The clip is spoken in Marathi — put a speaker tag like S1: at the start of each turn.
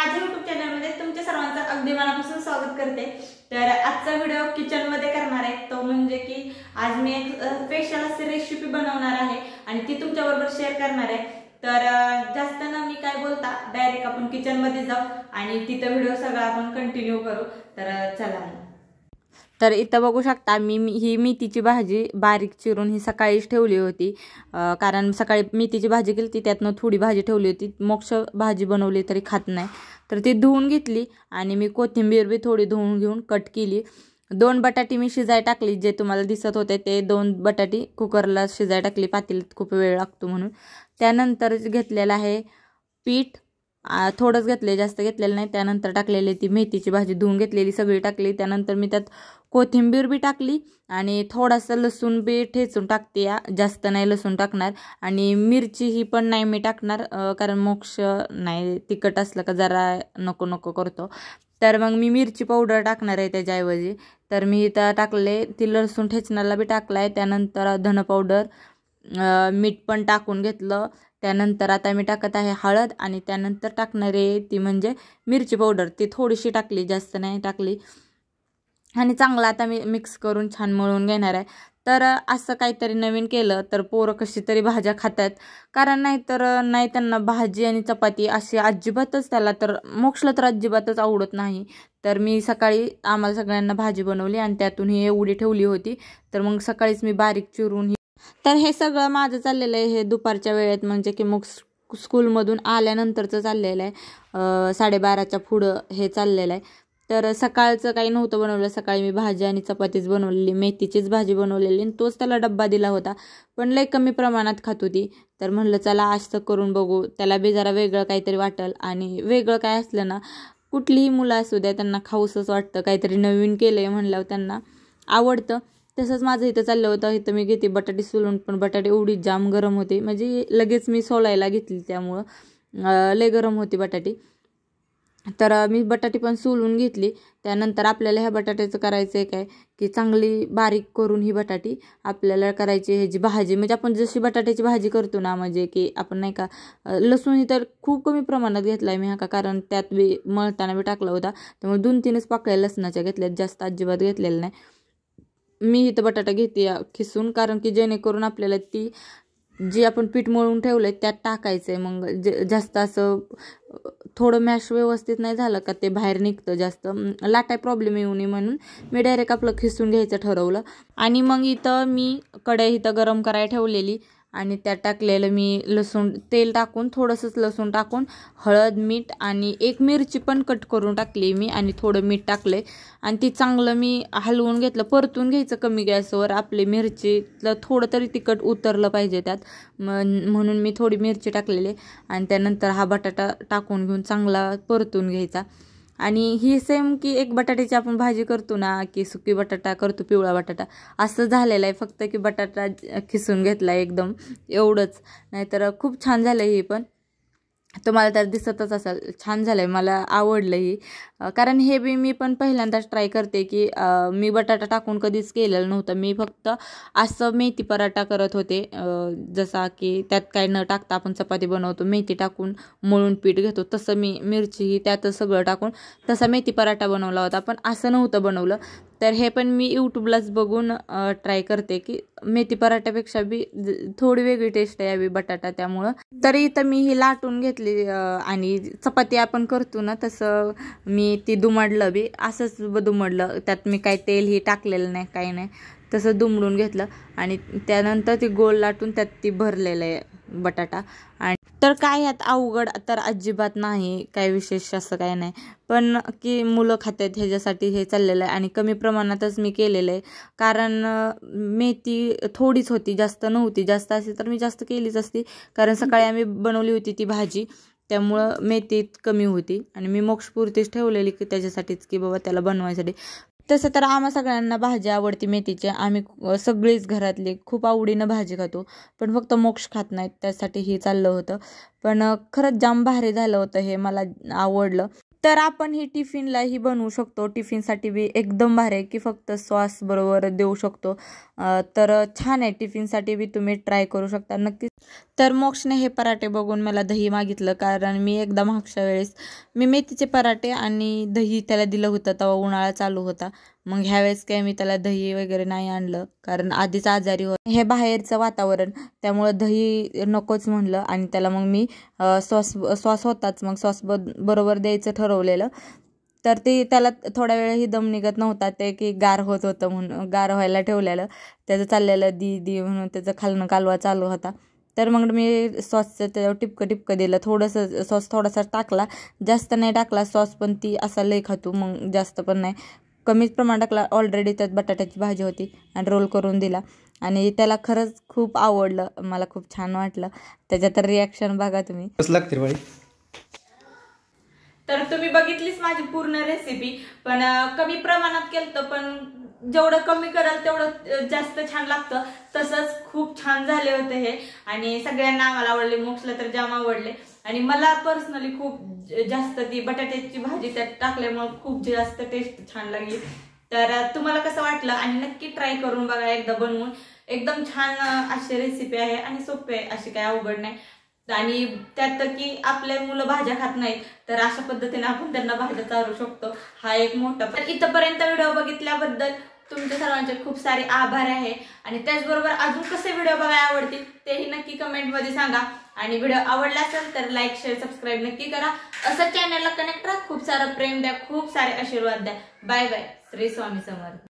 S1: माझ्या चॅनल चॅनलमध्ये तुमच्या सर्वांचं अगदी मनापासून स्वागत करते तर आजचा व्हिडिओ किचन मध्ये करणार आहे तो म्हणजे की आज मी एक स्पेशल अशी रेसिपी बनवणार आहे आणि ती तुमच्या बरोबर शेअर करणार आहे तर जास्त ना मी काय बोलता डायरेक्ट आपण किचन मध्ये जाऊ आणि तिथं व्हिडिओ सगळा आपण कंटिन्यू करू तर चला तर इथं बघू शकता मी ही मेथीची भाजी बारीक चिरून ही सकाळीच ठेवली होती कारण सकाळी मेथीची भाजी केली ती त्यातनं थोडी भाजी ठेवली होती मोक्ष भाजी बनवली तरी खात नाही तर ती धुवून घेतली आणि मी कोथिंबीर बी थोडी धुवून घेऊन कट केली दोन बटाटी मी शिजाय टाकली जे तुम्हाला दिसत होते ते दोन बटाटी कुकरला शिजाय टाकली पातील खूप वेळ लागतो म्हणून त्यानंतर घेतलेलं आहे पीठ थोडंच घेतले जास्त घेतलेलं नाही त्यानंतर टाकलेली ती मेथीची भाजी धुवून घेतलेली सगळी टाकली त्यानंतर मी त्यात कोथिंबीर बी टाकली आणि थोडासा लसूण बी ठेचून टाकते या जास्त नाही लसूण टाकणार आणि मिरची ही पण नाही मी टाकणार कारण मोक्ष नाही तिखट असलं का जरा नको नको करतो तर मग मी मिरची पावडर टाकणार आहे त्याच्याऐवजी तर मी इथं टाकले ती लसूण ठेचण्याला बी टाकला आहे त्यानंतर धनं पावडर मीठ पण टाकून घेतलं त्यानंतर आता मी टाकत आहे हळद आणि त्यानंतर आहे ती म्हणजे मिरची पावडर ती थोडीशी टाकली जास्त नाही टाकली आणि चांगलं आता मी मिक्स करून छान मळून घेणार आहे तर असं काहीतरी नवीन केलं तर पोरं कशी तरी भाज्या खातात कारण नाहीतर नाही त्यांना भाजी आणि चपाती अशी अजिबातच त्याला तर मोक्षला तर अजिबातच आवडत नाही तर मी सकाळी आम्हाला सगळ्यांना भाजी बनवली आणि त्यातून ही एवढी ठेवली होती तर मग सकाळीच मी बारीक चिरून तर हे सगळं माझं चाललेलं आहे हे दुपारच्या वेळेत म्हणजे की मग स्कूलमधून आल्यानंतरचं चाललेलं आहे साडेबाराच्या पुढं हे चाललेलं आहे तर सकाळचं काही नव्हतं बनवलं सकाळी मी भाजी आणि चपातीच बनवलेली मेथीचीच भाजी बनवलेली आणि तोच त्याला डब्बा दिला होता पण लय कमी प्रमाणात खात होती तर म्हणलं चला आज करून बघू त्याला बी जरा वेगळं काहीतरी वाटेल आणि वेगळं काय असलं ना कुठलीही मुलं असू द्या त्यांना खाऊसच वाटतं काहीतरी नवीन केलं आहे म्हणल्यावर त्यांना आवडतं तसंच माझं इथं चाललं होतं इथं मी घेते बटाटे सोलून पण बटाटे एवढी जाम गरम होते म्हणजे लगेच मी सोलायला घेतली त्यामुळं लय गरम होते बटाटे तर मी बटाटे पण सोलून घेतली त्यानंतर आपल्याला ह्या बटाट्याचं करायचं आहे काय की चांगली बारीक करून ही बटाटी आपल्याला करायची ह्याची भाजी म्हणजे आपण जशी बटाट्याची भाजी करतो ना म्हणजे की आपण नाही का लसूण तर खूप कमी प्रमाणात घेतला आहे मी हा का कारण त्यात बी मळताना बी टाकला होता त्यामुळे दोन तीनच पाकळ्या लसणाच्या घेतल्यात जास्त अजिबात घेतलेलं नाही मी इथं बटाटा घेते खिसून कारण की जेणेकरून आपल्याला ती जी आपण पीठ मळून ठेवलं आहे त्यात टाकायचं आहे मग जे जास्त असं थोडं मॅश व्यवस्थित नाही झालं का ते बाहेर निघतं जास्त लाटाय प्रॉब्लेम येऊ नये म्हणून मी डायरेक्ट आपलं खिसून घ्यायचं ठरवलं आणि मग इथं मी कढई इथं गरम करायला ठेवलेली आणि त्यात टाकलेलं मी लसूण तेल टाकून थोडंसंच लसूण टाकून हळद मीठ आणि एक मिरची पण कट करून टाकली मी आणि थोडं मीठ टाकले आणि ती चांगलं मी हलवून घेतलं परतून घ्यायचं कमी गॅसवर आपली मिरचीतलं थोडं तरी तिखट उतरलं पाहिजे त्यात म्हणून मी थोडी मिरची टाकलेली आणि त्यानंतर हा बटाटा टाकून घेऊन चांगला परतून घ्यायचा आणि ही सेम की एक बटाट्याची आपण भाजी करतो ना की सुकी बटाटा करतो पिवळा बटाटा असं झालेलं आहे फक्त की बटाटा खिसून घेतला एकदम एवढंच नाहीतर खूप छान झालं हे पण तुम्हाला तर दिसतच असेल छान झालं आहे मला आवडलं ही कारण हे बी मी पण पहिल्यांदाच ट्राय करते की मी बटाटा टाकून कधीच केलेलं नव्हतं मी फक्त असं मेथी पराठा करत होते जसा की त्यात काय न टाकता आपण चपाती बनवतो मेथी टाकून मळून पीठ घेतो तसं मी मिरची त्यातच सगळं टाकून तसा मेथी पराठा बनवला होता पण असं नव्हतं बनवलं तर हे पण मी यूट्यूबलाच बघून ट्राय करते की मेथी पराठ्यापेक्षा बी थोडी वेगळी टेस्ट आहे यावी बटाटा त्यामुळं तरी इथं मी ही लाटून घेतली आणि चपाती आपण करतो ना तसं मी ती दुमडलं बी असंच दुमडलं त्यात मी काही तेलही टाकलेलं नाही काही नाही तसं दुमडून घेतलं आणि त्यानंतर ती गोल लाटून त्यात ती भरलेलं आहे बटाटा आणि तर काय यात अवघड तर अजिबात नाही काय विशेष असं काय नाही पण की मुलं खातात ह्याच्यासाठी हे चाललेलं आहे आणि कमी प्रमाणातच मी केलेलं आहे कारण मेथी थोडीच होती जास्त नव्हती जास्त असेल तर मी जास्त केलीच असती कारण सकाळी आम्ही बनवली होती ती भाजी त्यामुळं मेथीत कमी होती आणि मी मोक्षपूर्तीच ठेवलेली की त्याच्यासाठीच की बाबा त्याला बनवायसाठी तसं तर आम्हा सगळ्यांना भाजी आवडती मेथीची आम्ही सगळीच घरातली खूप आवडीनं भाजी खातो पण फक्त मोक्ष खात नाहीत त्यासाठी हे चाललं होतं पण खरंच जाम भारी झालं होतं हे मला आवडलं तर आपण ही टिफिनलाही बनवू शकतो टिफिनसाठी बी एकदम भारी आहे की फक्त सॉस बरोबर देऊ शकतो तर छान आहे टिफिनसाठी बी तुम्ही ट्राय करू शकता नक्कीच तर मोक्षने हे पराठे बघून मला दही मागितलं कारण मी एकदा मागच्या वेळेस मी मेथीचे पराठे आणि दही त्याला दिलं होतं तेव्हा उन्हाळा चालू होता मग ह्यावेळेस काय मी त्याला दही वगैरे नाही आणलं कारण आधीच आजारी होतं हे बाहेरचं वातावरण त्यामुळं दही नकोच म्हणलं आणि त्याला मग मी सॉस सॉस होताच मग सॉस बरोबर द्यायचं ठरवलेलं तर ते त्याला थोडा वेळही दम निघत नव्हता ते की गार होत होतं म्हणून गार व्हायला ठेवलेलं त्याचं चाललेलं दी दी म्हणून त्याचं खालणं कालवा चालू होता तर मग मी सॉसचं त्याच्यावर टिपकं टिपकं दिलं थोडंसं सॉस थोडासा टाकला जास्त नाही टाकला सॉस पण ती असा लई खातो मग जास्त पण नाही कमीच प्रमाण टाकला ऑलरेडी त्यात बटाट्याची भाजी होती आणि रोल करून दिला आणि त्याला खरंच खूप आवडलं मला खूप छान वाटलं त्याच्यात रिॲक्शन बघा तुम्ही लागते तर तुम्ही बघितलीच माझी पूर्ण रेसिपी पण कमी प्रमाणात केलं पण जेवढं कमी कराल तेवढं जास्त छान लागतं तसंच खूप छान झाले होते हे आणि सगळ्यांना आम्हाला आवडले मोक्षला तर जाम आवडले आणि मला पर्सनली खूप जास्त ती बटाट्याची भाजी त्यात टाकल्यामुळे खूप जास्त टेस्ट छान लागली तर तुम्हाला कसं वाटलं आणि नक्की ट्राय करून बघा एकदा बनवून एकदम छान अशी रेसिपी आहे आणि सोपे आहे अशी काय अवघड नाही आणि त्यात की आपले मुलं भाज्या खात नाहीत तर अशा पद्धतीने आपण त्यांना भाज्या चालू शकतो हा एक मोठा तर इथंपर्यंत व्हिडिओ बघितल्याबद्दल तुमच्या सर्वांचे खूप सारे आभार आहे आणि त्याचबरोबर अजून कसे व्हिडिओ बघायला आवडतील तेही नक्की कमेंटमध्ये सांगा आणि व्हिडिओ आवडला असेल तर लाईक शेअर सबस्क्राईब नक्की करा असं चॅनलला कनेक्ट राहा खूप सारं प्रेम द्या खूप सारे आशीर्वाद द्या बाय बाय श्री स्वामी समर्थ